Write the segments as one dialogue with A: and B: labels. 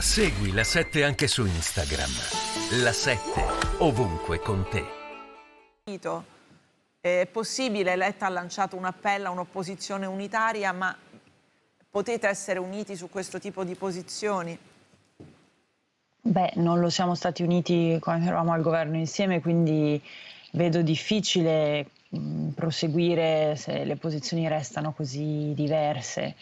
A: Segui la 7 anche su Instagram. La 7 ovunque con te.
B: È possibile, Letta ha lanciato un appello a un'opposizione unitaria, ma potete essere uniti su questo tipo di posizioni?
A: Beh, non lo siamo stati uniti quando eravamo al governo insieme, quindi vedo difficile proseguire se le posizioni restano così diverse.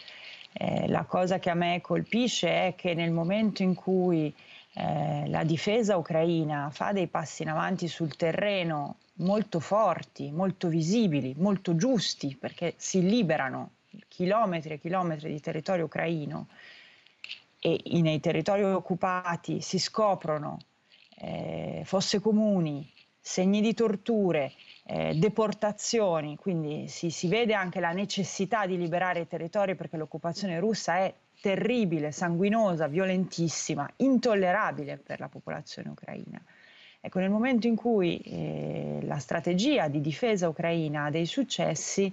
A: Eh, la cosa che a me colpisce è che nel momento in cui eh, la difesa ucraina fa dei passi in avanti sul terreno molto forti, molto visibili, molto giusti, perché si liberano chilometri e chilometri di territorio ucraino e nei territori occupati si scoprono eh, fosse comuni, segni di torture, eh, deportazioni, quindi si, si vede anche la necessità di liberare i territori perché l'occupazione russa è terribile, sanguinosa, violentissima, intollerabile per la popolazione ucraina. Ecco, nel momento in cui eh, la strategia di difesa ucraina ha dei successi,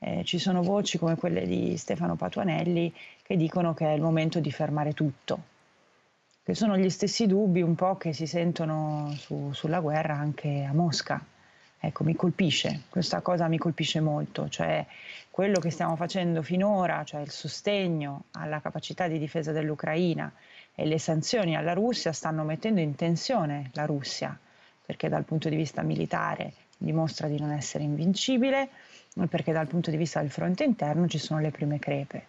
A: eh, ci sono voci come quelle di Stefano Patuanelli che dicono che è il momento di fermare tutto, che sono gli stessi dubbi un po' che si sentono su, sulla guerra anche a Mosca. Ecco, mi colpisce, questa cosa mi colpisce molto, cioè quello che stiamo facendo finora, cioè il sostegno alla capacità di difesa dell'Ucraina e le sanzioni alla Russia stanno mettendo in tensione la Russia, perché dal punto di vista militare dimostra di non essere invincibile, perché dal punto di vista del fronte interno ci sono le prime crepe.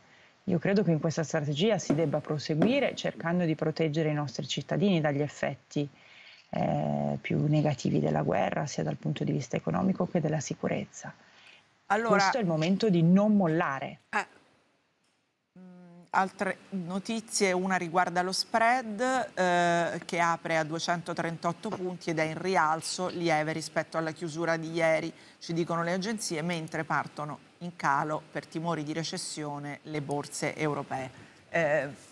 A: Io credo che in questa strategia si debba proseguire cercando di proteggere i nostri cittadini dagli effetti eh, più negativi della guerra, sia dal punto di vista economico che della sicurezza. Allora, Questo è il momento di non mollare. Eh,
B: mm, altre notizie, una riguarda lo spread eh, che apre a 238 punti ed è in rialzo lieve rispetto alla chiusura di ieri, ci dicono le agenzie, mentre partono in calo per timori di recessione le borse europee. Eh,